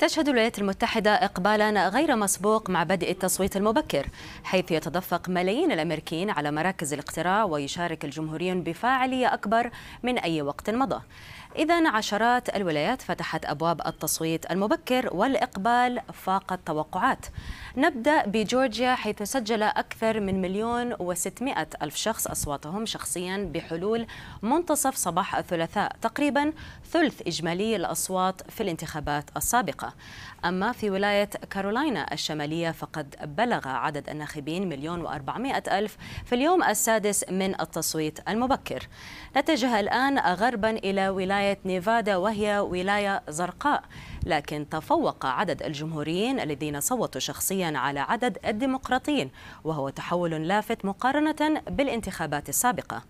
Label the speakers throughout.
Speaker 1: تشهد الولايات المتحدة إقبالا غير مسبوق مع بدء التصويت المبكر حيث يتدفق ملايين الأمريكيين على مراكز الاقتراع ويشارك الجمهوريون بفاعلية أكبر من أي وقت مضى إذا عشرات الولايات فتحت أبواب التصويت المبكر والإقبال فاق التوقعات نبدأ بجورجيا حيث سجل أكثر من مليون وستمائة ألف شخص أصواتهم شخصيا بحلول منتصف صباح الثلاثاء تقريبا ثلث إجمالي الأصوات في الانتخابات السابقة أما في ولاية كارولاينا الشمالية فقد بلغ عدد الناخبين مليون وأربعمائة ألف في اليوم السادس من التصويت المبكر نتجه الآن غربا إلى ولاية ولاية نيفادا وهي ولاية زرقاء لكن تفوق عدد الجمهوريين الذين صوتوا شخصيا على عدد الديمقراطيين وهو تحول لافت مقارنة بالانتخابات السابقة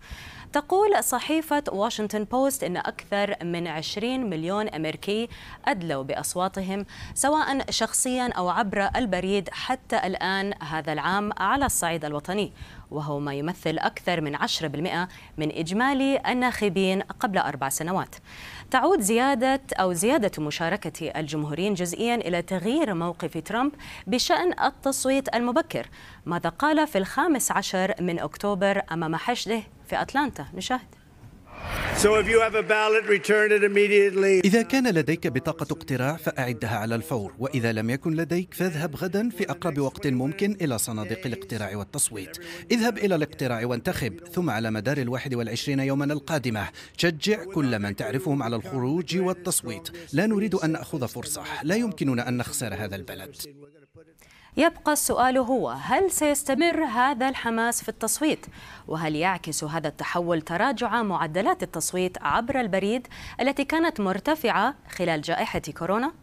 Speaker 1: تقول صحيفة واشنطن بوست أن أكثر من 20 مليون أمريكي أدلوا بأصواتهم سواء شخصيا أو عبر البريد حتى الآن هذا العام على الصعيد الوطني وهو ما يمثل أكثر من 10% من إجمالي الناخبين قبل أربع سنوات تعود زيادة أو زيادة مشاركة الجمهوريين جزئيا إلى تغيير موقف ترامب بشأن التصويت المبكر ماذا قال في الخامس عشر من أكتوبر أمام حشده في أتلانتا نشاهد
Speaker 2: إذا كان لديك بطاقة اقتراع فأعدها على الفور وإذا لم يكن لديك فاذهب غدا في أقرب وقت ممكن إلى صناديق الاقتراع والتصويت اذهب إلى الاقتراع وانتخب ثم على مدار الواحد والعشرين يوما القادمة شجع كل من تعرفهم على الخروج والتصويت لا نريد أن نأخذ فرصة لا يمكننا أن نخسر هذا البلد
Speaker 1: يبقى السؤال هو هل سيستمر هذا الحماس في التصويت؟ وهل يعكس هذا التحول تراجع معدلات التصويت عبر البريد التي كانت مرتفعة خلال جائحة كورونا؟